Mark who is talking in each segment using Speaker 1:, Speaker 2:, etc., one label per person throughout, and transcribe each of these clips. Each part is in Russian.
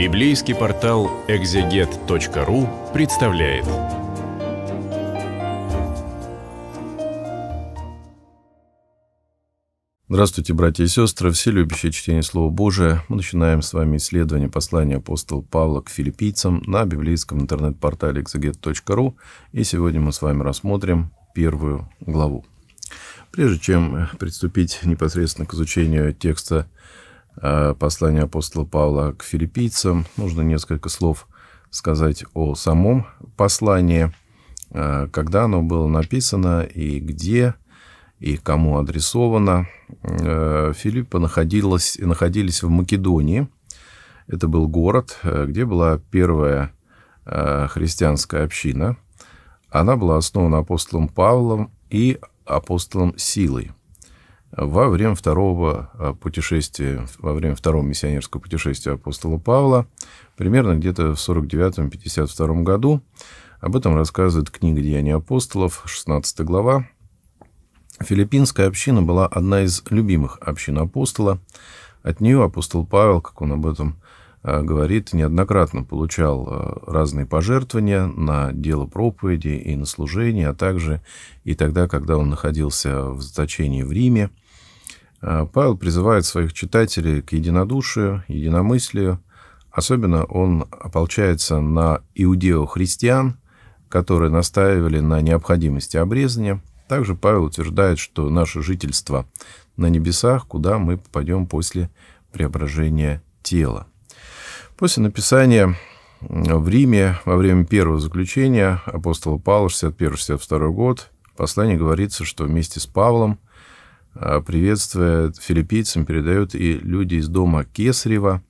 Speaker 1: Библейский портал экзегет.ру представляет. Здравствуйте, братья и сестры, все любящие чтение Слова Божия. Мы начинаем с вами исследование послания апостола Павла к филиппийцам на библейском интернет-портале exeget.ru. И сегодня мы с вами рассмотрим первую главу. Прежде чем приступить непосредственно к изучению текста Э, послание апостола Павла к филиппийцам. Нужно несколько слов сказать о самом послании, э, когда оно было написано и где, и кому адресовано. Э, Филиппа находилась, находились в Македонии. Это был город, где была первая христианская община. Она была основана апостолом Павлом и апостолом Силой – во время второго а, путешествия, во время второго миссионерского путешествия апостола Павла, примерно где-то в 49-52 году. Об этом рассказывает книга «Деяния апостолов», 16 глава. Филиппинская община была одна из любимых общин апостола. От нее апостол Павел, как он об этом Э, говорит, неоднократно получал э, разные пожертвования на дело проповеди и на служение, а также и тогда, когда он находился в заточении в Риме. Э, Павел призывает своих читателей к единодушию, единомыслию. Особенно он ополчается на иудео-христиан, которые настаивали на необходимости обрезания. Также Павел утверждает, что наше жительство на небесах, куда мы попадем после преображения тела. После написания в Риме во время первого заключения апостола Павла, 61-62 год, в послании говорится, что вместе с Павлом а, приветствие филиппийцам передают и люди из дома Кесарева.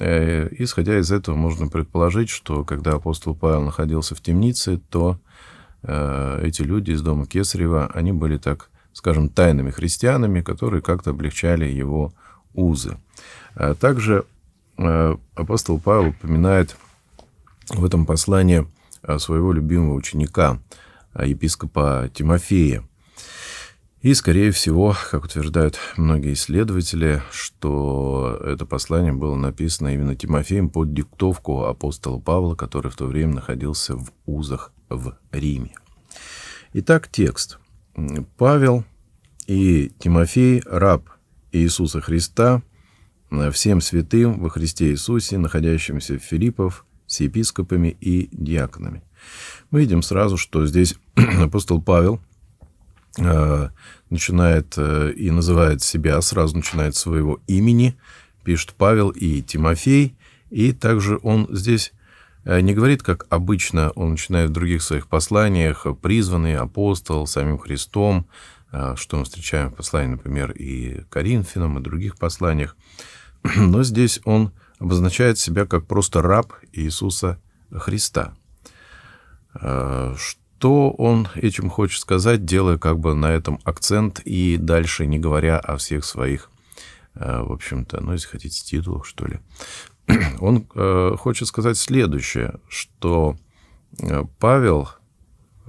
Speaker 1: Э, исходя из этого, можно предположить, что когда апостол Павел находился в темнице, то э, эти люди из дома Кесарева, они были так, скажем, тайными христианами, которые как-то облегчали его узы. А также Э, апостол Павел упоминает в этом послании э, своего любимого ученика, э, епископа Тимофея. И, скорее всего, как утверждают многие исследователи, что это послание было написано именно Тимофеем под диктовку апостола Павла, который в то время находился в узах в Риме. Итак, текст. «Павел и Тимофей, раб Иисуса Христа, Э, всем святым во Христе Иисусе, находящимся в Филиппов, с епископами и диаконами. Мы видим сразу, что здесь апостол Павел э, начинает э, и называет себя, сразу начинает своего имени, пишет Павел и Тимофей, и также он здесь э, не говорит, как обычно он начинает в других своих посланиях, призванный апостол самим Христом, э, что мы встречаем в послании, например, и Коринфянам, и других посланиях. но здесь он обозначает себя как просто раб Иисуса Христа. А, что он этим хочет сказать, делая как бы на этом акцент и дальше не говоря о всех своих, а, в общем-то, ну, если хотите, титулах, что ли. Он э, хочет сказать следующее, что э, Павел –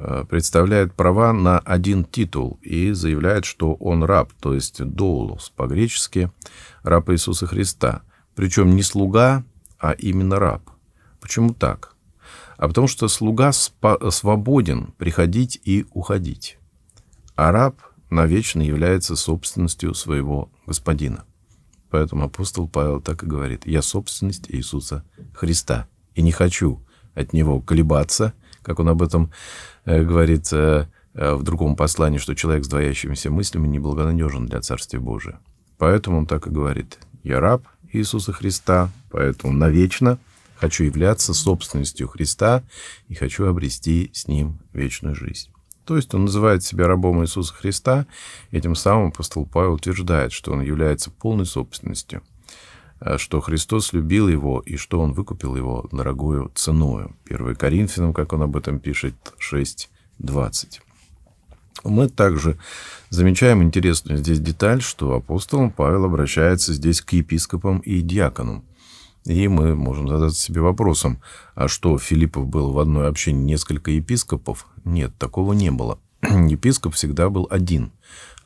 Speaker 1: Э, представляет права на один титул и заявляет, что он раб, то есть доулус по-гречески, раб Иисуса Христа. Причем не слуга, а именно раб. Почему так? А потому что слуга свободен приходить и уходить, а раб навечно является собственностью своего господина. Поэтому апостол Павел так и говорит, «Я собственность Иисуса Христа, и не хочу от него колебаться как он об этом э, говорит э, э, в другом послании, что человек с двоящимися мыслями неблагонадежен для Царствия Божия. Поэтому он так и говорит, я раб Иисуса Христа, поэтому навечно хочу являться собственностью Христа и хочу обрести с Ним вечную жизнь. То есть он называет себя рабом Иисуса Христа, и тем самым апостол Павел утверждает, что он является полной собственностью – Э, что Христос любил его и что он выкупил его дорогую ценою. 1 Коринфянам, как он об этом пишет, 6.20. Мы также замечаем интересную здесь деталь, что апостол Павел обращается здесь к епископам и диаконам. И мы можем задать себе вопросом, а что, Филиппов был в одной общине несколько епископов? Нет, такого не было. Епископ всегда был один.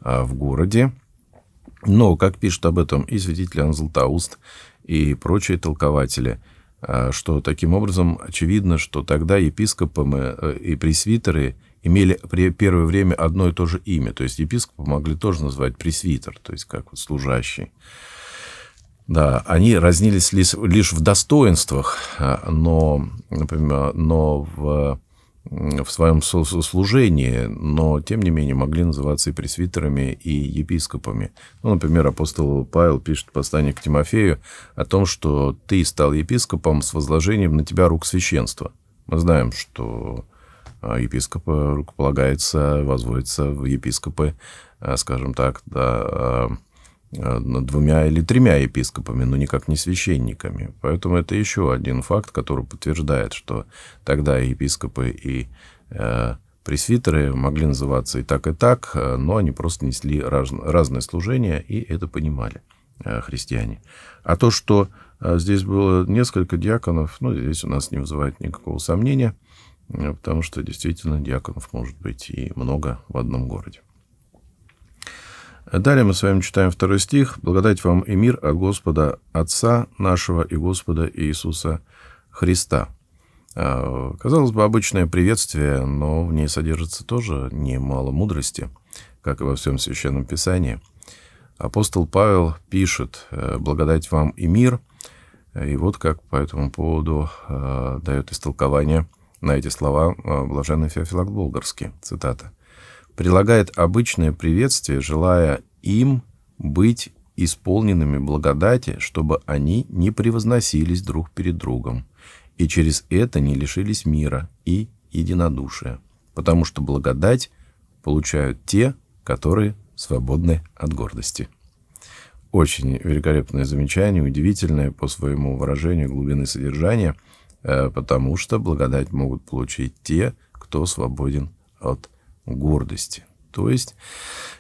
Speaker 1: А в городе но, как пишут об этом и свидетели Анзлтауст и прочие толкователи, а, что таким образом очевидно, что тогда епископы э, и пресвитеры имели при первое время одно и то же имя. То есть епископы могли тоже назвать пресвитер, то есть как вот служащий. Да, они разнились лишь в достоинствах, а, но, например, но в в своем служении, но тем не менее могли называться и пресвитерами, и епископами. Ну, например, апостол Павел пишет послание к Тимофею о том, что ты стал епископом с возложением на тебя рук священства. Мы знаем, что а, епископа рукополагается, возводится в епископы, а, скажем так, да, а, Э, двумя или тремя епископами, но никак не священниками. Поэтому это еще один факт, который подтверждает, что тогда епископы и э, пресвитеры могли называться и так, и так, э, но они просто несли раз, разное служение, и это понимали э, христиане. А то, что э, здесь было несколько диаконов, ну, здесь у нас не вызывает никакого сомнения, э, потому что действительно диаконов может быть и много в одном городе. Далее мы с вами читаем второй стих. «Благодать вам и мир от Господа Отца нашего и Господа Иисуса Христа». А, казалось бы, обычное приветствие, но в ней содержится тоже немало мудрости, как и во всем Священном Писании. Апостол Павел пишет э, «Благодать вам и мир», и вот как по этому поводу э, дает истолкование на эти слова э, блаженный Феофилакт Болгарский. Цитата прилагает обычное приветствие, желая им быть исполненными благодати, чтобы они не превозносились друг перед другом, и через это не лишились мира и единодушия, потому что благодать получают те, которые свободны от гордости. Очень великолепное замечание, удивительное по своему выражению глубины содержания, э, потому что благодать могут получить те, кто свободен от гордости гордости. То есть,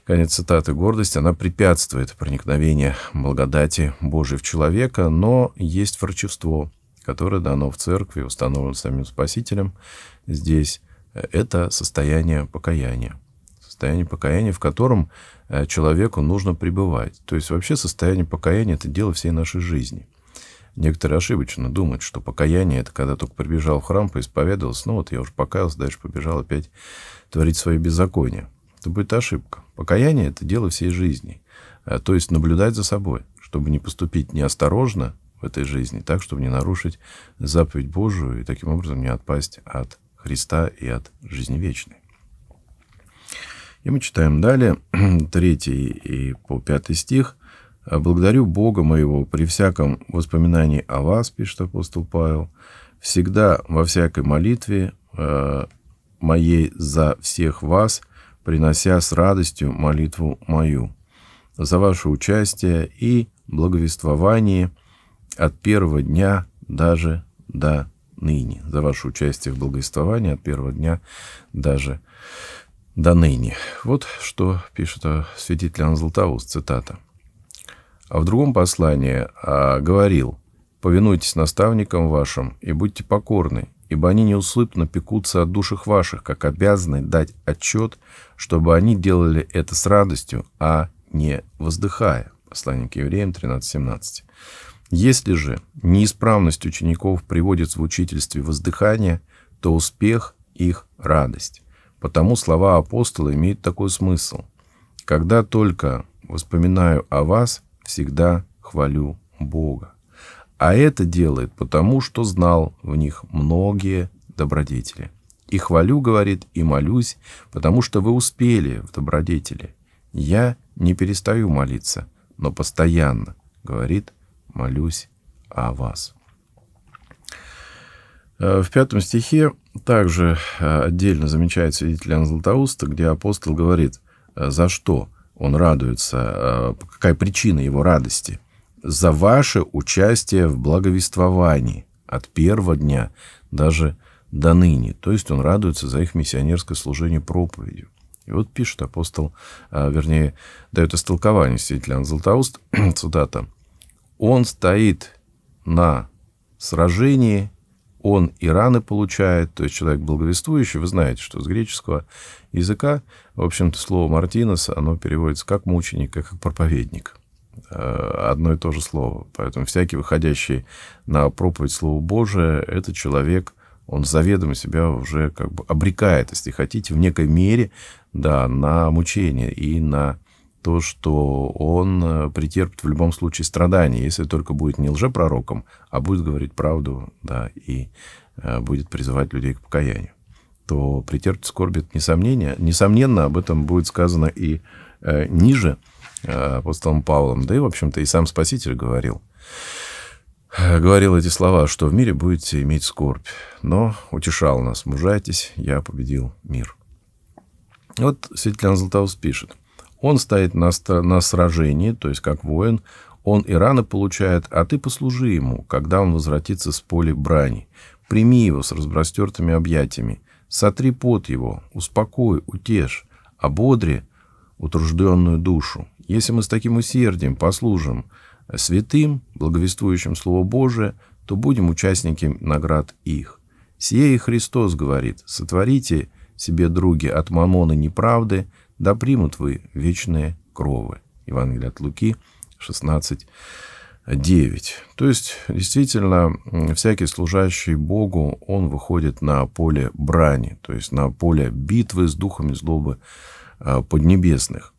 Speaker 1: конец цитаты, гордость, она препятствует проникновению благодати Божией в человека, но есть врачевство, которое дано в церкви, установлено самим Спасителем здесь. Э, это состояние покаяния. Состояние покаяния, в котором э, человеку нужно пребывать. То есть вообще состояние покаяния – это дело всей нашей жизни – Некоторые ошибочно думают, что покаяние – это когда только прибежал в храм, поисповедовался, ну вот я уже покаялся, дальше побежал опять творить свои беззакония. Это будет ошибка. Покаяние – это дело всей жизни. А, то есть наблюдать за собой, чтобы не поступить неосторожно в этой жизни, так, чтобы не нарушить заповедь Божию и таким образом не отпасть от Христа и от жизни вечной. И мы читаем далее, 3 и по 5 стих – Благодарю Бога моего при всяком воспоминании о вас, пишет апостол Павел, всегда во всякой молитве э, моей за всех вас, принося с радостью молитву мою, за ваше участие и благовествование от первого дня даже до ныне, за ваше участие в благовествовании от первого дня даже до ныне. Вот что пишет э, святитель Анзлтаус, цитата а в другом послании а, говорил «Повинуйтесь наставникам вашим и будьте покорны, ибо они неусыпно пекутся о душах ваших, как обязаны дать отчет, чтобы они делали это с радостью, а не воздыхая». Послание к евреям 13.17. Если же неисправность учеников приводит в учительстве воздыхания, то успех их радость. Потому слова апостола имеют такой смысл. «Когда только воспоминаю о вас, всегда хвалю Бога. А это делает потому, что знал в них многие добродетели. И хвалю, говорит, и молюсь, потому что вы успели в добродетели. Я не перестаю молиться, но постоянно, говорит, молюсь о вас. Э, в пятом стихе также э, отдельно замечает свидетель Иоанн Златоуста, где апостол говорит, «Э, за что? он радуется, э, какая причина его радости? За ваше участие в благовествовании от первого дня даже до ныне. То есть он радуется за их миссионерское служение проповедью. И вот пишет апостол, э, вернее, дает истолкование святитель Иоанн Златоуст, цитата, «Он стоит на сражении он и раны получает, то есть человек благовествующий, вы знаете, что с греческого языка, в общем-то, слово «мартинос», оно переводится как «мученик», как «проповедник». Э, одно и то же слово. Поэтому всякий, выходящий на проповедь Слова Божия, это человек, он заведомо себя уже как бы обрекает, если хотите, в некой мере, да, на мучение и на то, что он э, претерпит в любом случае страдания, если только будет не лжепророком, а будет говорить правду, да, и э, будет призывать людей к покаянию, то претерпит скорби, это несомнение. Несомненно, об этом будет сказано и э, ниже э, апостолом Павлом, да и, в общем-то, и сам Спаситель говорил говорил эти слова, что в мире будете иметь скорбь, но утешал нас, мужайтесь, я победил мир. Вот святитель Златоуст пишет – он стоит на, на сражении, то есть как воин, он и раны получает, а ты послужи ему, когда он возвратится с поля брани. Прими его с разбрастертыми объятиями, сотри пот его, успокой, утешь, ободри утружденную душу. Если мы с таким усердием послужим э, святым, благовествующим Слово Божие, то будем участниками наград их. Сие и Христос говорит, сотворите себе, други, от мамона неправды, да примут вы вечные кровы. Евангелие от Луки 16:9. То есть, действительно, всякий служащий Богу, он выходит на поле брани, то есть на поле битвы с духами злобы а, поднебесных.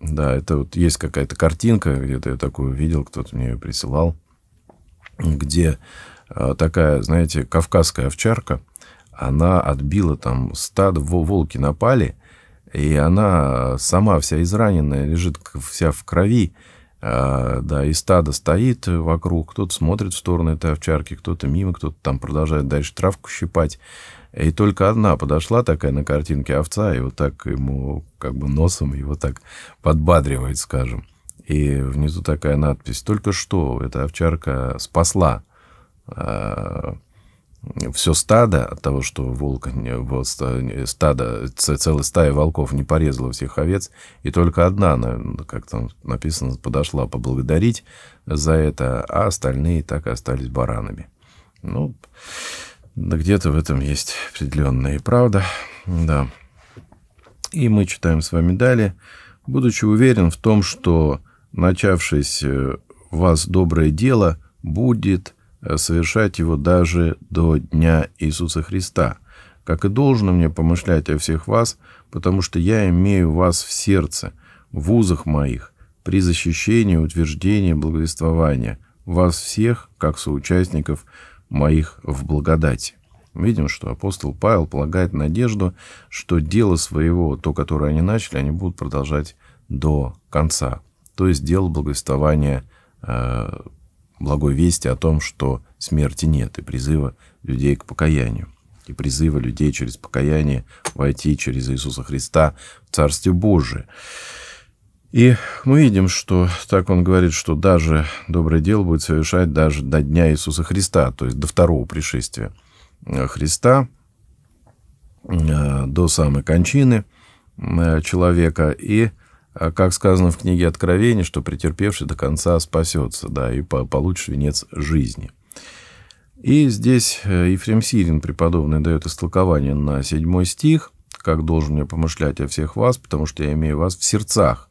Speaker 1: Да, это вот есть какая-то картинка, где-то я такую видел, кто-то мне ее присылал, где а, такая, знаете, кавказская овчарка, она отбила там стадо, волки напали – и она сама вся израненная, лежит вся в крови, а, да, и стадо стоит вокруг, кто-то смотрит в сторону этой овчарки, кто-то мимо, кто-то там продолжает дальше травку щипать. И только одна подошла такая на картинке овца, и вот так ему как бы носом его так подбадривает, скажем. И внизу такая надпись «Только что эта овчарка спасла а, все стадо от того, что волк, вот, стадо, целая стая волков не порезала всех овец, и только одна, как там написано, подошла поблагодарить за это, а остальные так и остались баранами. Ну, где-то в этом есть определенная и правда, да. И мы читаем с вами далее. «Будучи уверен в том, что начавшись вас доброе дело будет Э, совершать его даже до дня Иисуса Христа. Как и должно мне помышлять о всех вас, потому что я имею вас в сердце, в узах моих, при защищении, утверждении, благовествования, вас всех, как соучастников моих в благодати. Видим, что апостол Павел полагает надежду, что дело своего, то, которое они начали, они будут продолжать до конца. То есть дело благовествования э, благой вести о том, что смерти нет, и призыва людей к покаянию, и призыва людей через покаяние войти через Иисуса Христа в Царствие Божие. И мы видим, что так он говорит, что даже доброе дело будет совершать даже до дня Иисуса Христа, то есть до второго пришествия э, Христа, э, до самой кончины э, человека. И а как сказано в книге Откровения, что претерпевший до конца спасется, да, и получит венец жизни. И здесь э, Ефрем Сирин, преподобный, дает истолкование на седьмой стих, «Как должен я помышлять о всех вас, потому что я имею вас в сердцах,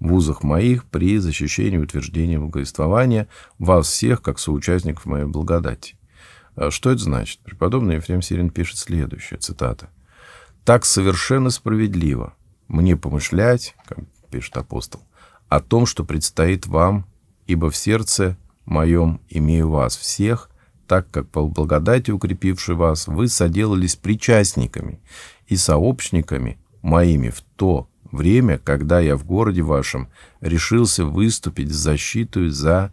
Speaker 1: в узах моих при защищении и утверждении благовествования вас всех, как соучастников моей благодати». А что это значит? Преподобный Ефрем Сирин пишет следующее, цитата. «Так совершенно справедливо мне помышлять, пишет апостол, о том, что предстоит вам, ибо в сердце моем имею вас всех, так как по благодати укрепивший вас, вы соделались причастниками и сообщниками моими в то время, когда я в городе вашем решился выступить с защитой за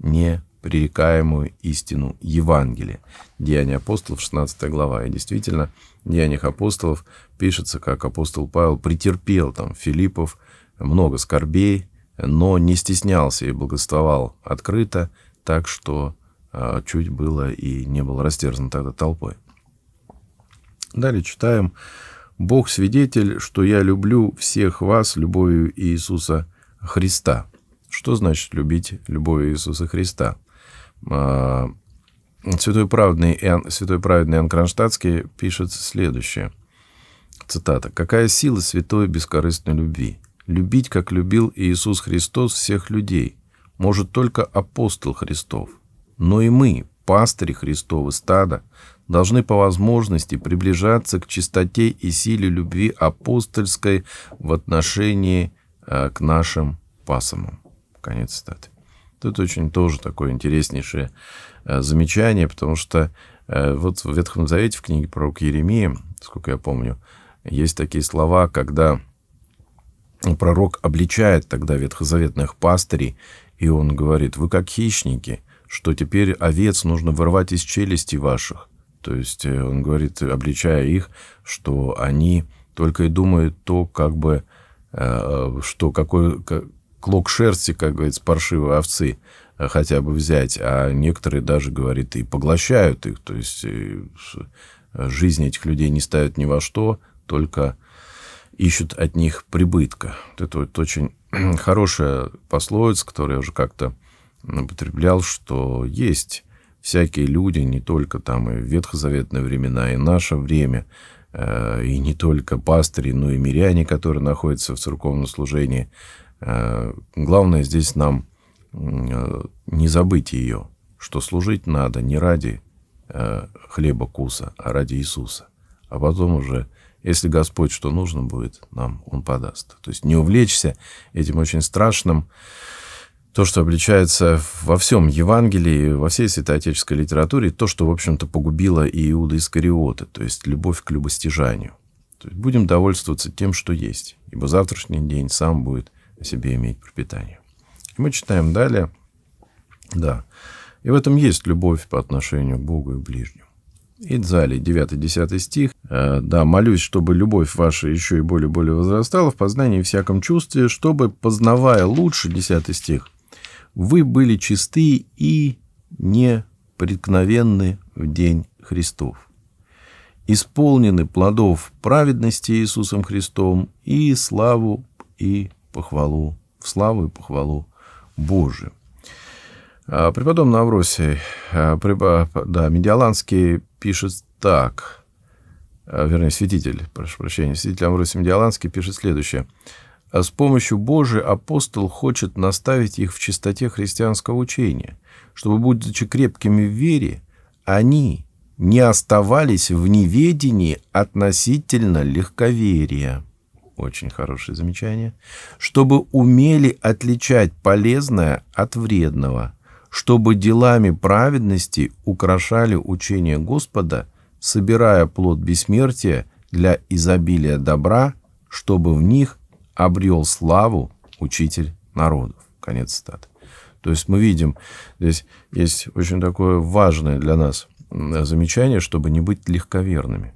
Speaker 1: непререкаемую истину Евангелия. Деяния апостолов, 16 глава. И действительно, в Деяниях апостолов пишется, как апостол Павел претерпел там Филиппов, много скорбей, но не стеснялся и благословал открыто, так что а, чуть было и не был растерзан тогда толпой. Далее читаем. «Бог свидетель, что я люблю всех вас любовью Иисуса Христа». Что значит любить любовью Иисуса Христа? А, святой, праведный Иоанн, святой праведный Иоанн Кронштадтский пишет следующее. Цитата. «Какая сила святой бескорыстной любви?» любить, как любил Иисус Христос всех людей, может только апостол Христов. Но и мы, пастыри Христовы стада, должны по возможности приближаться к чистоте и силе любви апостольской в отношении э, к нашим пасамам. Конец цитаты. Тут очень тоже такое интереснейшее э, замечание, потому что э, вот в Ветхом Завете, в книге пророка Еремии, сколько я помню, есть такие слова, когда пророк обличает тогда ветхозаветных пастырей, и он говорит, вы как хищники, что теперь овец нужно вырвать из челюстей ваших. То есть э, он говорит, обличая их, что они только и думают то, как бы, э, что какой клок шерсти, как говорится, паршивой овцы э, хотя бы взять, а некоторые даже, говорит, и поглощают их. То есть жизнь этих людей не ставят ни во что, только ищут от них прибытка. Вот это вот очень хорошая пословица, которую я уже как-то употреблял, что есть всякие люди, не только там и в ветхозаветные времена, и наше время, э, и не только пастыри, но и миряне, которые находятся в церковном служении. Э, главное здесь нам э, не забыть ее, что служить надо не ради хлеба куса, а ради Иисуса. А потом уже если Господь что нужно будет, нам Он подаст. То есть не увлечься этим очень страшным, то, что обличается во всем Евангелии, во всей святоотеческой литературе, то, что, в общем-то, погубило и Иуда Искариота, то есть любовь к любостяжанию. То есть будем довольствоваться тем, что есть, ибо завтрашний день сам будет о себе иметь пропитание. И мы читаем далее. Да. И в этом есть любовь по отношению к Богу и ближнему. Идзали, 9-10 стих. «Э, «Да, молюсь, чтобы любовь ваша еще и более-более возрастала в познании и всяком чувстве, чтобы, познавая лучше, 10 стих, вы были чисты и непреткновенны в день Христов, исполнены плодов праведности Иисусом Христом и славу и похвалу, в славу и похвалу Божию». А, преподобный Авросий, а, да, медиаланский пишет так, а, вернее, святитель, прошу прощения, святитель Амвросий Медиаланский пишет следующее. «А «С помощью Божией апостол хочет наставить их в чистоте христианского учения, чтобы, будучи крепкими в вере, они не оставались в неведении относительно легковерия» очень хорошее замечание, чтобы умели отличать полезное от вредного, чтобы делами праведности украшали учение Господа, собирая плод бессмертия для изобилия добра, чтобы в них обрел славу учитель народов. Конец цитаты. То есть мы видим, здесь есть очень такое важное для нас замечание, чтобы не быть легковерными.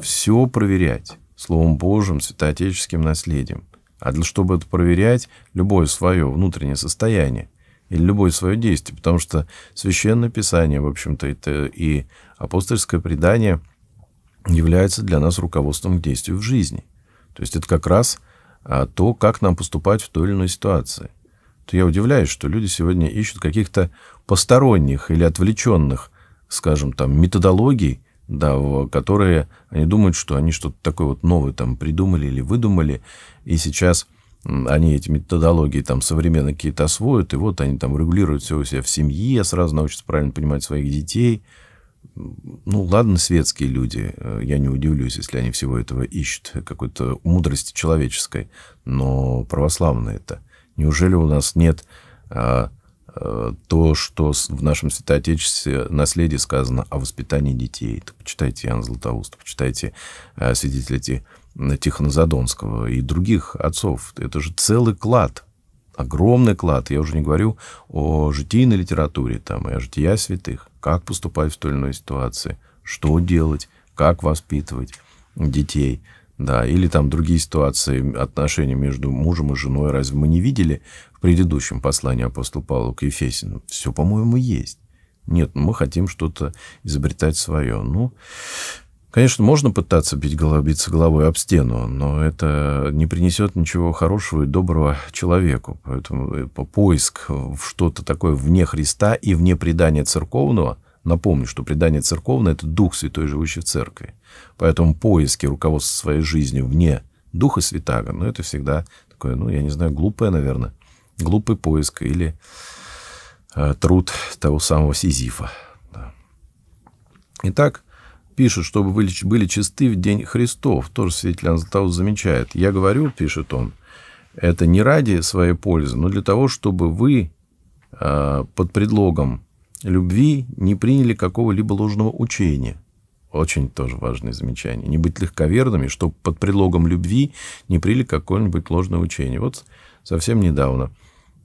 Speaker 1: Все проверять Словом Божьим, святоотеческим наследием. А для, чтобы это проверять, любое свое внутреннее состояние, или любое свое действие, потому что священное писание, в общем-то, это и апостольское предание является для нас руководством к действию в жизни. То есть это как раз а, то, как нам поступать в той или иной ситуации. То я удивляюсь, что люди сегодня ищут каких-то посторонних или отвлеченных, скажем, там, методологий, да, которые они думают, что они что-то такое вот новое там придумали или выдумали, и сейчас они эти методологии там современно какие-то освоят, и вот они там регулируют все у себя в семье, сразу научатся правильно понимать своих детей. Ну, ладно, светские люди, э, я не удивлюсь, если они всего этого ищут, какой-то мудрости человеческой, но православные это. Неужели у нас нет а, а, то, что в нашем святоотечестве наследие сказано о воспитании детей? Так почитайте Иоанна Златоуста, почитайте а, свидетелей Тихонозадонского и других отцов. Это же целый клад, огромный клад. Я уже не говорю о житийной литературе там, и о жития святых. Как поступать в той или иной ситуации, что делать, как воспитывать детей. Да, или там другие ситуации, отношения между мужем и женой. Разве мы не видели в предыдущем послании апостола Павла к Ефесину? Все, по-моему, есть. Нет, мы хотим что-то изобретать свое. Ну, Конечно, можно пытаться бить голов, биться головой об стену, но это не принесет ничего хорошего и доброго человеку. Поэтому э, по поиск в что-то такое вне Христа и вне предания церковного, напомню, что предание церковное – это Дух Святой, живущий в церкви. Поэтому поиски руководства своей жизнью вне Духа Святаго, ну, это всегда такое, ну, я не знаю, глупое, наверное, глупый поиск или э, труд того самого Сизифа. Да. Итак, пишет, чтобы вы были чисты в день Христов. Тоже свидетель Анзлатаус замечает. «Я говорю, — пишет он, — это не ради своей пользы, но для того, чтобы вы а, под предлогом любви не приняли какого-либо ложного учения». Очень тоже важное замечание. Не быть легковерными, чтобы под предлогом любви не приняли какое-нибудь ложное учение. Вот совсем недавно.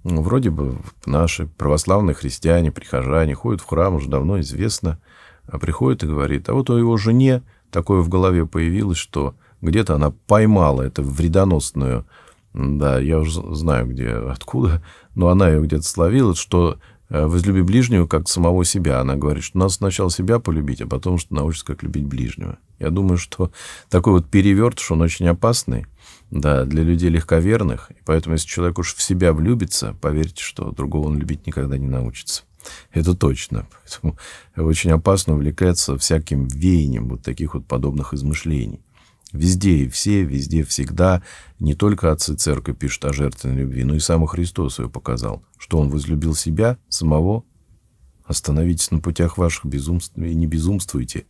Speaker 1: Вроде бы наши православные христиане, прихожане ходят в храм, уже давно известно – а приходит и говорит, а вот у его жене такое в голове появилось, что где-то она поймала это вредоносную, да, я уже знаю, где, откуда, но она ее где-то словила, что э, возлюби ближнего как самого себя. Она говорит, что надо сначала себя полюбить, а потом, что научится, как любить ближнего. Я думаю, что такой вот переверт, что он очень опасный, да, для людей легковерных, и поэтому, если человек уж в себя влюбится, поверьте, что другого он любить никогда не научится. Это точно. Поэтому очень опасно увлекаться всяким веянием вот таких вот подобных измышлений. Везде и все, везде всегда. Не только отцы церкви пишут о жертвенной любви, но и сам Христос ее показал, что он возлюбил себя, самого. Остановитесь на путях ваших безумств и не безумствуйте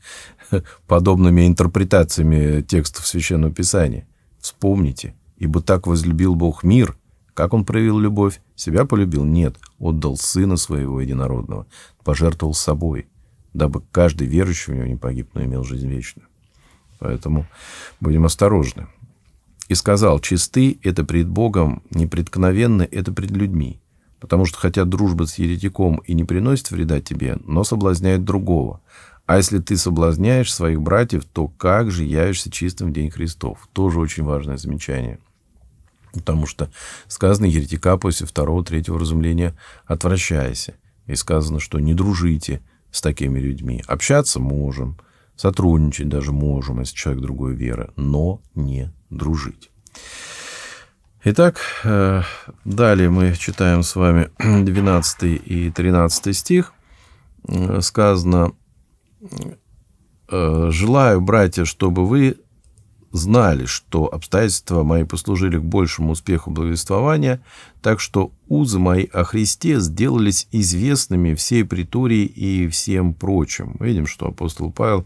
Speaker 1: подобными интерпретациями текстов Священного Писания. Вспомните, ибо так возлюбил Бог мир – как он проявил любовь? Себя полюбил? Нет. Отдал сына своего единородного. Пожертвовал собой, дабы каждый верующий в него не погиб, но имел жизнь вечную. Поэтому будем осторожны. И сказал, чисты – это пред Богом, непреткновенны – это пред людьми. Потому что хотя дружба с еретиком и не приносит вреда тебе, но соблазняет другого. А если ты соблазняешь своих братьев, то как же явишься чистым в день Христов? Тоже очень важное замечание – Потому что сказано «Еретика после второго, третьего разумления отвращайся». И сказано, что не дружите с такими людьми. Общаться можем, сотрудничать даже можем, если человек другой веры, но не дружить. Итак, э, далее мы читаем с вами 12 и 13 стих. Э, сказано, э, «Желаю, братья, чтобы вы знали, что обстоятельства мои послужили к большему успеху благовествования, так что узы мои о Христе сделались известными всей притории и всем прочим. Мы видим, что апостол Павел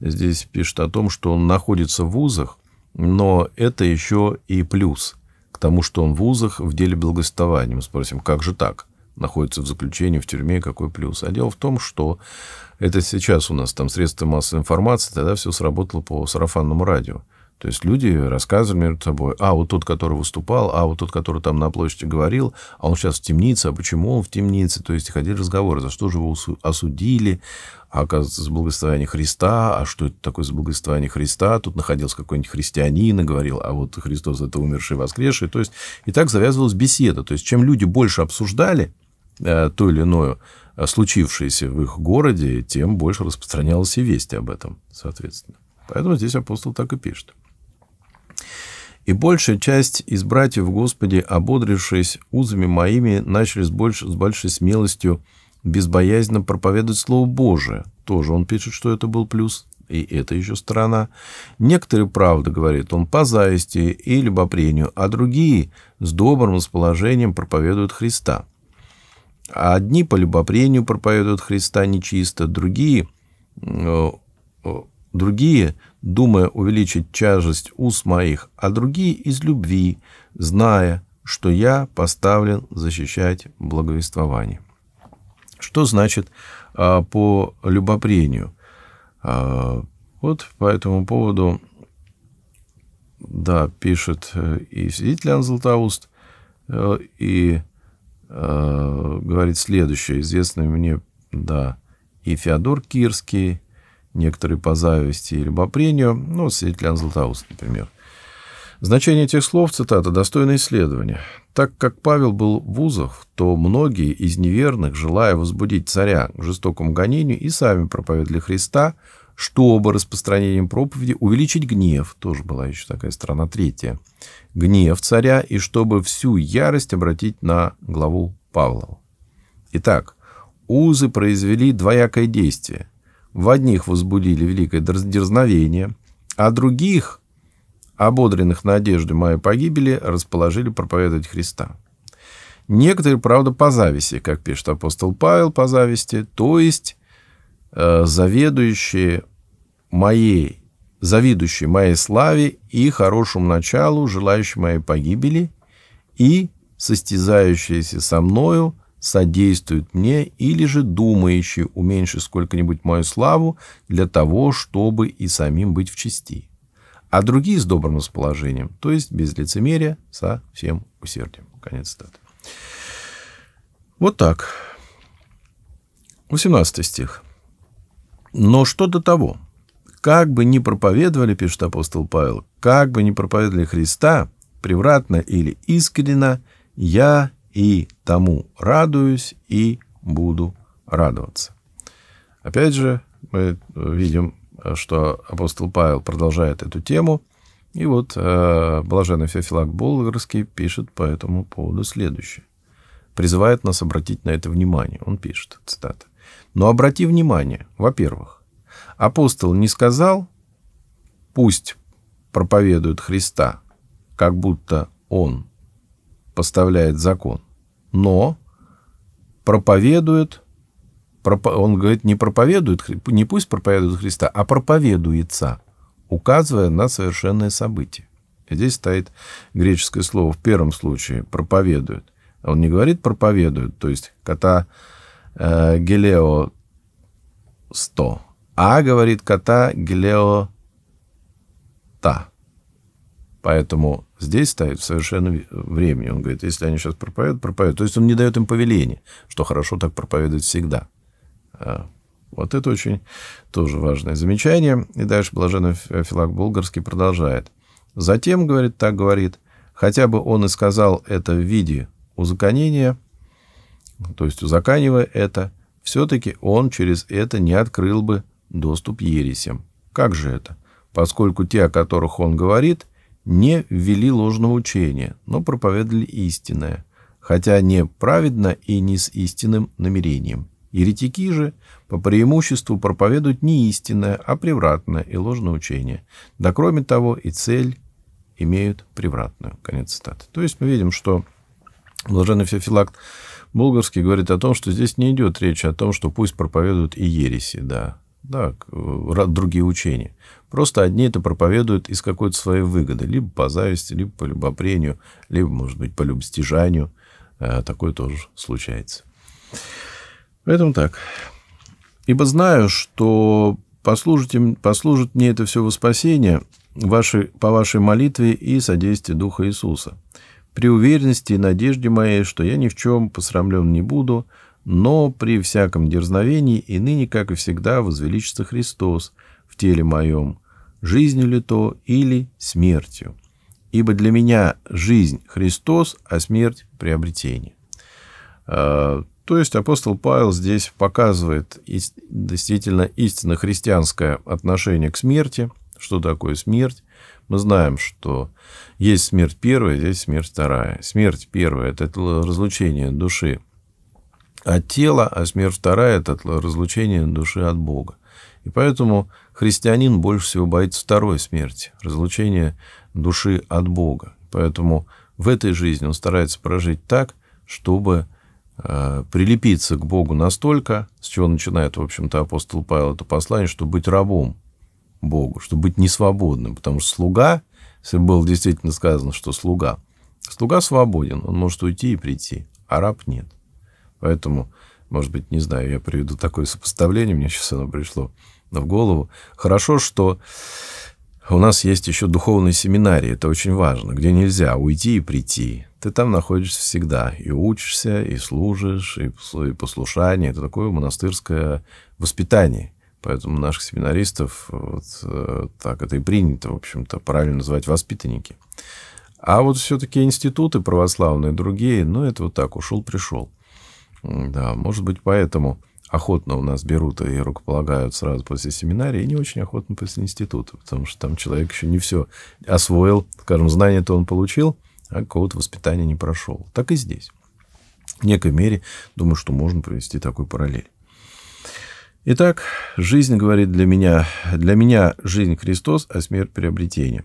Speaker 1: здесь пишет о том, что он находится в узах, но это еще и плюс к тому, что он в узах в деле благовествования. Мы спросим, как же так? находится в заключении, в тюрьме, какой плюс. А дело в том, что это сейчас у нас там средства массовой информации, тогда все сработало по сарафанному радио. То есть люди рассказывали между собой, а вот тот, который выступал, а вот тот, который там на площади говорил, а он сейчас в темнице, а почему он в темнице? То есть ходили разговоры, за что же его осудили, а оказывается, за благословение Христа, а что это такое за благословение Христа? Тут находился какой-нибудь христианин и говорил, а вот Христос это умерший воскресший. То есть и так завязывалась беседа. То есть чем люди больше обсуждали э, то или иное, э, случившееся в их городе, тем больше распространялась и весть об этом, соответственно. Поэтому здесь апостол так и пишет. И большая часть из братьев Господи, ободрившись узами моими, начали с, больш... с большей смелостью безбоязненно проповедовать Слово Божие. Тоже он пишет, что это был плюс, и это еще сторона. Некоторые, правда, говорит он, по зависти и любопрению, а другие с добрым расположением проповедуют Христа. А одни по любопрению проповедуют Христа нечисто, другие э, э, другие, думая увеличить тяжесть уст моих, а другие из любви, зная, что я поставлен защищать благовествование. Что значит а, по любопрению? А, вот по этому поводу, да, пишет э, и свидетель Иоанн э, и а, говорит следующее, известный мне, да, и Феодор Кирский, некоторые по зависти и любопрению, ну, свидетель Златоуст, например. Значение этих слов, цитата, достойно исследования. Так как Павел был в вузах, то многие из неверных, желая возбудить царя к жестокому гонению, и сами проповедовали Христа, чтобы распространением проповеди увеличить гнев, тоже была еще такая страна третья, гнев царя, и чтобы всю ярость обратить на главу Павлова. Итак, узы произвели двоякое действие – в одних возбудили великое дерзновение, а других, ободренных надеждой моей погибели, расположили проповедовать Христа. Некоторые, правда, по зависти, как пишет апостол Павел, по зависти, то есть э, заведующие моей, завидующие моей славе и хорошему началу, желающие моей погибели и состязающиеся со мною – содействует мне, или же думающий уменьшить сколько-нибудь мою славу для того, чтобы и самим быть в чести, а другие с добрым расположением, то есть без лицемерия, со всем усердием». Конец цитаты. Вот так. 18 стих. «Но что до того? Как бы ни проповедовали, — пишет апостол Павел, — как бы ни проповедовали Христа, превратно или искренно, я и тому радуюсь, и буду радоваться. Опять же, мы э, видим, э, что апостол Павел продолжает эту тему. И вот э, блаженный Феофилак Болгарский пишет по этому поводу следующее. Призывает нас обратить на это внимание. Он пишет, цитата. «Но обрати внимание, во-первых, апостол не сказал, пусть проповедует Христа, как будто он поставляет закон, но проповедует, он говорит, не проповедует, не пусть проповедует Христа, а проповедуется, указывая на совершенное событие. Здесь стоит греческое слово в первом случае «проповедует». Он не говорит «проповедует», то есть кота э, гелео сто, а говорит кота гелео та. Поэтому Здесь ставит совершенно времени. Он говорит, если они сейчас проповедуют, проповедуют. То есть он не дает им повеления, что хорошо так проповедовать всегда. А, вот это очень тоже важное замечание. И дальше блаженный Филак Булгарский продолжает. Затем, говорит, так говорит, хотя бы он и сказал это в виде узаконения, то есть узаканивая это, все-таки он через это не открыл бы доступ ересям. Как же это? Поскольку те, о которых он говорит, не ввели ложного учения, но проповедовали истинное, хотя не праведно и не с истинным намерением. Еретики же по преимуществу проповедуют не истинное, а превратное и ложное учение. Да кроме того и цель имеют превратную. Конец цитаты. То есть мы видим, что блаженный Феофилакт Булгарский говорит о том, что здесь не идет речь о том, что пусть проповедуют и ереси, да, да, э, другие учения. Просто одни это проповедуют из какой-то своей выгоды, либо по зависти, либо по любопрению, либо, может быть, по любостяжанию. Э, такое тоже случается. Поэтому так. «Ибо знаю, что послужит, послужит мне это все во спасение ваши, по вашей молитве и содействии Духа Иисуса. При уверенности и надежде моей, что я ни в чем посрамлен не буду, — но при всяком дерзновении и ныне, как и всегда, возвеличится Христос в теле моем, жизнью ли то или смертью. Ибо для меня жизнь Христос, а смерть приобретение. А, то есть апостол Павел здесь показывает действительно истинно христианское отношение к смерти. Что такое смерть? Мы знаем, что есть смерть первая, здесь смерть вторая. Смерть первая – это разлучение души от тела, а смерть вторая – это разлучение души от Бога. И поэтому христианин больше всего боится второй смерти – разлучения души от Бога. Поэтому в этой жизни он старается прожить так, чтобы э, прилепиться к Богу настолько, с чего начинает, в общем-то, апостол Павел это послание, чтобы быть рабом Богу, чтобы быть несвободным, потому что слуга, если было действительно сказано, что слуга, слуга свободен, он может уйти и прийти, а раб нет. Поэтому, может быть, не знаю, я приведу такое сопоставление, мне сейчас оно пришло в голову. Хорошо, что у нас есть еще духовные семинарии, это очень важно, где нельзя уйти и прийти. Ты там находишься всегда, и учишься, и служишь, и послушание. Это такое монастырское воспитание. Поэтому наших семинаристов э, вот, э, так это и принято, в общем-то, правильно называть воспитанники. А вот все-таки институты православные, другие, ну, это вот так, ушел-пришел. Да, может быть, поэтому охотно у нас берут и рукополагают сразу после семинария, и не очень охотно после института, потому что там человек еще не все освоил, скажем, знания-то он получил, а какого-то воспитания не прошел. Так и здесь. В некой мере, думаю, что можно провести такой параллель. Итак, жизнь, говорит для меня, для меня жизнь Христос, а смерть приобретение.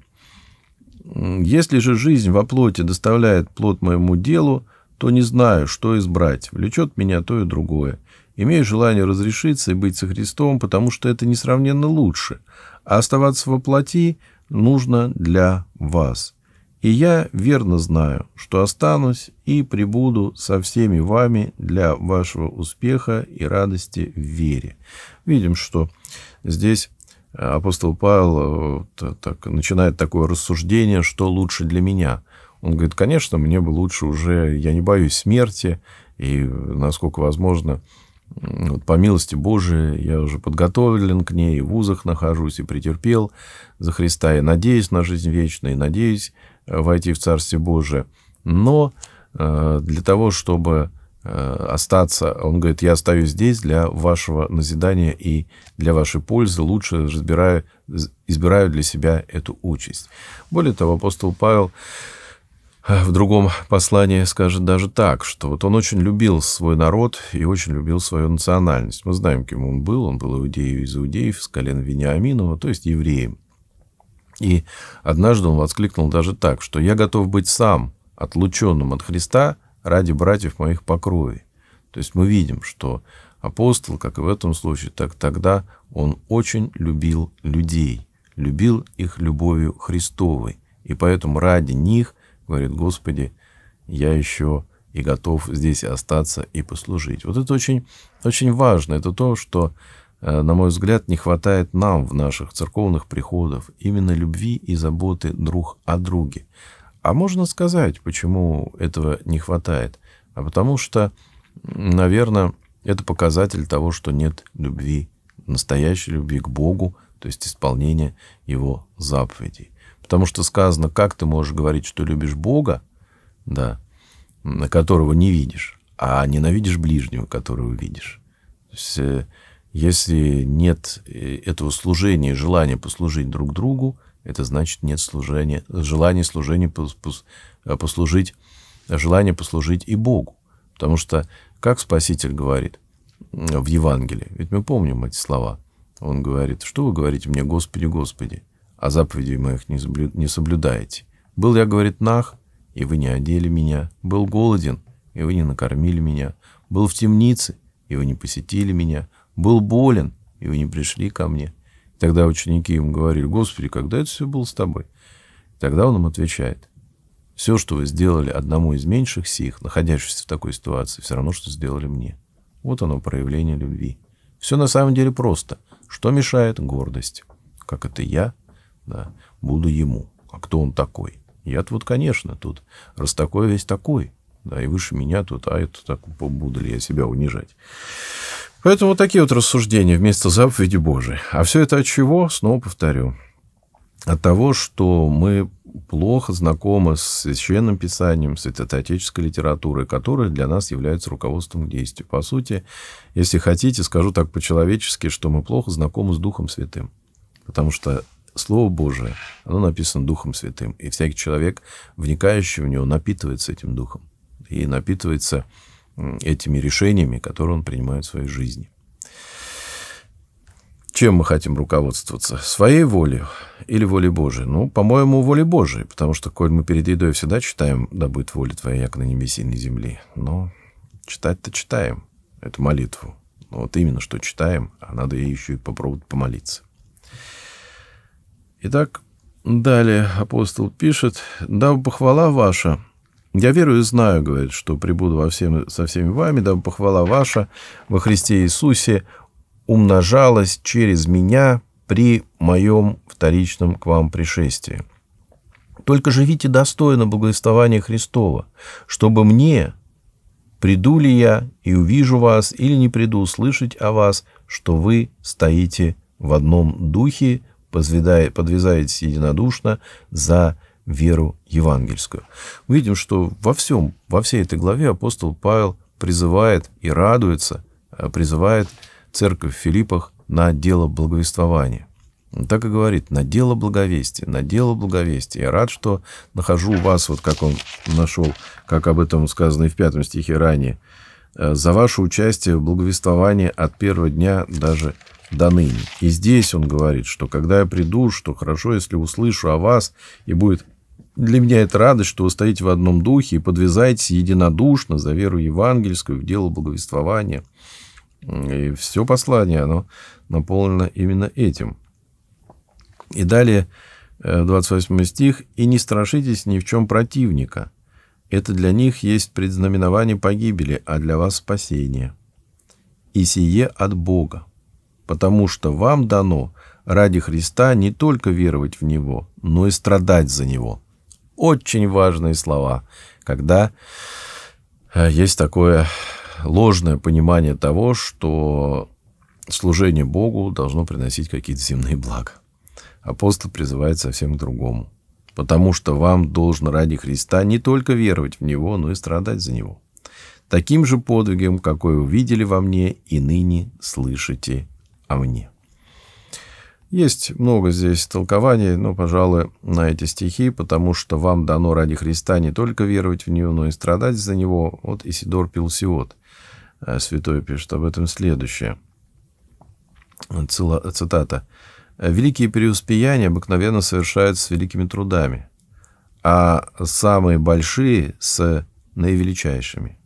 Speaker 1: Если же жизнь во плоти доставляет плод моему делу, то не знаю, что избрать, влечет меня то и другое. Имею желание разрешиться и быть со Христом, потому что это несравненно лучше, а оставаться во плоти нужно для вас. И я верно знаю, что останусь и прибуду со всеми вами для вашего успеха и радости в вере. Видим, что здесь э, апостол Павел э, э, так, начинает такое рассуждение, что лучше для меня – он говорит, конечно, мне бы лучше уже, я не боюсь смерти, и насколько возможно, вот по милости Божией, я уже подготовлен к ней, в вузах нахожусь и претерпел за Христа, и надеюсь на жизнь вечную, и надеюсь э, войти в Царствие Божие. Но э, для того, чтобы э, остаться, он говорит, я остаюсь здесь для вашего назидания и для вашей пользы, лучше разбираю, избираю для себя эту участь. Более того, апостол Павел а в другом послании скажет даже так, что вот он очень любил свой народ и очень любил свою национальность. Мы знаем, кем он был. Он был иудеем из иудеев, с колен Вениаминова, то есть евреем. И однажды он воскликнул даже так, что «я готов быть сам отлученным от Христа ради братьев моих по крови». То есть мы видим, что апостол, как и в этом случае, так тогда он очень любил людей, любил их любовью Христовой, и поэтому ради них – говорит, Господи, я еще и готов здесь остаться и послужить. Вот это очень, очень важно. Это то, что, э, на мой взгляд, не хватает нам в наших церковных приходах. Именно любви и заботы друг о друге. А можно сказать, почему этого не хватает. А потому что, наверное, это показатель того, что нет любви, настоящей любви к Богу, то есть исполнения Его заповедей. Потому что сказано, как ты можешь говорить, что любишь Бога, да, на которого не видишь, а ненавидишь ближнего, которого видишь. То есть, э, если нет э, этого служения, желания послужить друг другу, это значит нет служения, желания служения э, послужить, желания послужить и Богу. Потому что, как Спаситель говорит в Евангелии, ведь мы помним эти слова, он говорит, что вы говорите мне, Господи, Господи, а заповедей моих не, соблю... не соблюдаете. Был я, говорит, нах, и вы не одели меня. Был голоден, и вы не накормили меня. Был в темнице, и вы не посетили меня. Был болен, и вы не пришли ко мне. И тогда ученики ему говорили, Господи, когда это все было с тобой? И тогда он им отвечает, все, что вы сделали одному из меньших сих, находящихся в такой ситуации, все равно, что сделали мне. Вот оно проявление любви. Все на самом деле просто. Что мешает? Гордость. Как это я, да, буду ему. А кто он такой? Я-то вот, конечно, тут раз такой весь такой, да, и выше меня тут, а это так, буду ли я себя унижать. Поэтому вот такие вот рассуждения вместо заповеди Божией. А все это от чего? Снова повторю. От того, что мы плохо знакомы с священным писанием, с святотатической литературой, которая для нас является руководством к действию. По сути, если хотите, скажу так по-человечески, что мы плохо знакомы с Духом Святым. Потому что Слово Божие, оно написано Духом Святым, и всякий человек, вникающий в него, напитывается этим Духом и напитывается этими решениями, которые он принимает в своей жизни. Чем мы хотим руководствоваться? Своей волей или волей Божией? Ну, по-моему, волей Божией, потому что, коль мы перед едой всегда читаем «Да будет воля твоя, як на небесе и на земле», но читать-то читаем эту молитву. Но вот именно что читаем, а надо ей еще и попробовать помолиться. Итак, далее апостол пишет, «Дабы похвала ваша, я верую и знаю, — говорит, — что прибуду во всем, со всеми вами, дабы похвала ваша во Христе Иисусе умножалась через меня при моем вторичном к вам пришествии. Только живите достойно благовествования Христова, чтобы мне, приду ли я и увижу вас, или не приду, услышать о вас, что вы стоите в одном духе, подвязаетесь единодушно за веру евангельскую. Мы видим, что во всем, во всей этой главе апостол Павел призывает и радуется, э, призывает церковь в Филиппах на дело благовествования. Он так и говорит, на дело благовестия, на дело благовестия. Я рад, что нахожу вас, вот как он нашел, как об этом сказано и в пятом стихе ранее, э, за ваше участие в благовествовании от первого дня даже до ныне. И здесь он говорит, что когда я приду, что хорошо, если услышу о вас, и будет для меня это радость, что вы стоите в одном духе и подвязаетесь единодушно за веру евангельскую, в дело благовествования. И все послание, оно наполнено именно этим. И далее 28 э, стих. «И не страшитесь ни в чем противника. Это для них есть предзнаменование погибели, а для вас спасение. И сие от Бога, потому что вам дано ради Христа не только веровать в Него, но и страдать за Него. Очень важные слова, когда э, есть такое ложное понимание того, что служение Богу должно приносить какие-то земные блага. Апостол призывает совсем к другому. Потому что вам должно ради Христа не только веровать в Него, но и страдать за Него. Таким же подвигом, какой увидели во мне, и ныне слышите о а мне. Есть много здесь толкований, но, пожалуй, на эти стихи, потому что вам дано ради Христа не только веровать в Него, но и страдать за Него. Вот Исидор Пилсиот, э, святой, пишет об этом следующее. Цитата. «Великие преуспеяния обыкновенно совершаются с великими трудами, а самые большие — с наивеличайшими.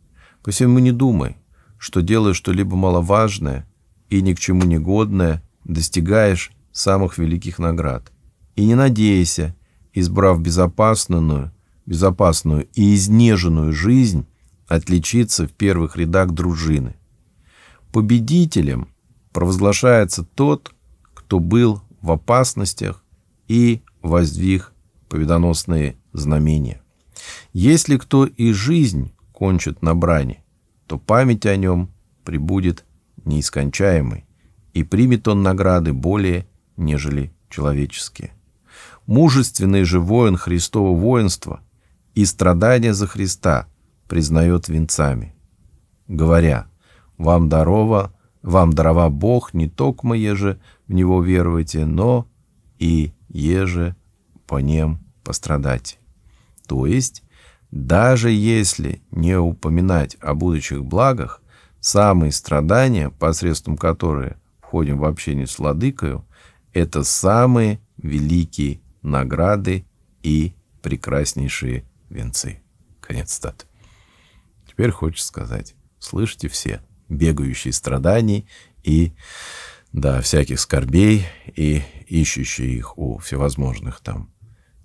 Speaker 1: Посему не думай, что делаешь что-либо маловажное — и ни к чему не годное, достигаешь самых великих наград. И не надейся, избрав безопасную, безопасную и изнеженную жизнь, отличиться в первых рядах дружины. Победителем провозглашается тот, кто был в опасностях и воздвиг победоносные знамения. Если кто и жизнь кончит на брани, то память о нем прибудет неискончаемый, и примет он награды более, нежели человеческие. Мужественный же воин Христово воинство и страдания за Христа признает венцами, говоря, «Вам дарова, вам дарова Бог, не токмо еже в Него веруете, но и еже по нем пострадать». То есть, даже если не упоминать о будущих благах, Самые страдания, посредством которые входим в общение с Владыкою, это самые великие награды и прекраснейшие венцы. Конец стат. Теперь хочется сказать, слышите все, бегающие страданий и да, всяких скорбей и ищущие их у всевозможных там,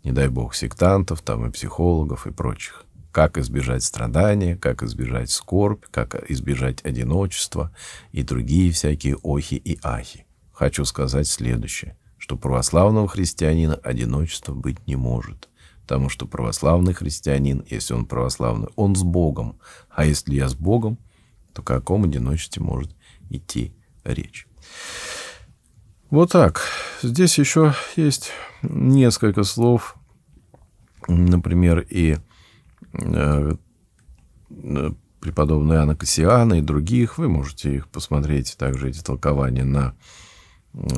Speaker 1: не дай бог, сектантов, там и психологов и прочих как избежать страдания, как избежать скорбь, как избежать одиночества и другие всякие охи и ахи. Хочу сказать следующее, что православного христианина одиночество быть не может, потому что православный христианин, если он православный, он с Богом, а если я с Богом, то о каком одиночестве может идти речь? Вот так. Здесь еще есть несколько слов, например, и Э, преподобная Анна Кассиана и других. Вы можете их посмотреть, также эти толкования на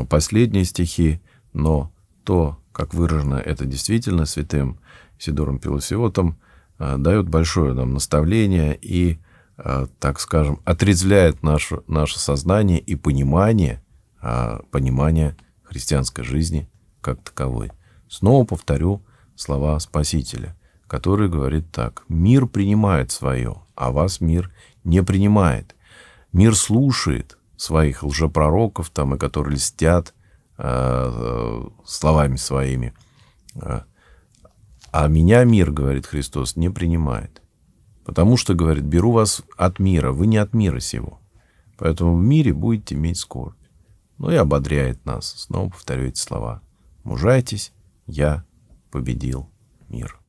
Speaker 1: последние стихи. Но то, как выражено это действительно святым Сидором Пилосиотом, э, дает большое нам наставление и, э, так скажем, отрезвляет наше, наше сознание и понимание, понимание христианской жизни как таковой. Снова повторю слова Спасителя – который говорит так. Мир принимает свое, а вас мир не принимает. Мир слушает своих лжепророков, там, и которые льстят э, э словами своими. Э, а меня мир, говорит Христос, не принимает. Потому что, говорит, беру вас от мира, вы не от мира сего. Поэтому в мире будете иметь скорбь. Ну и ободряет нас. Снова повторю эти слова. Мужайтесь, я победил мир.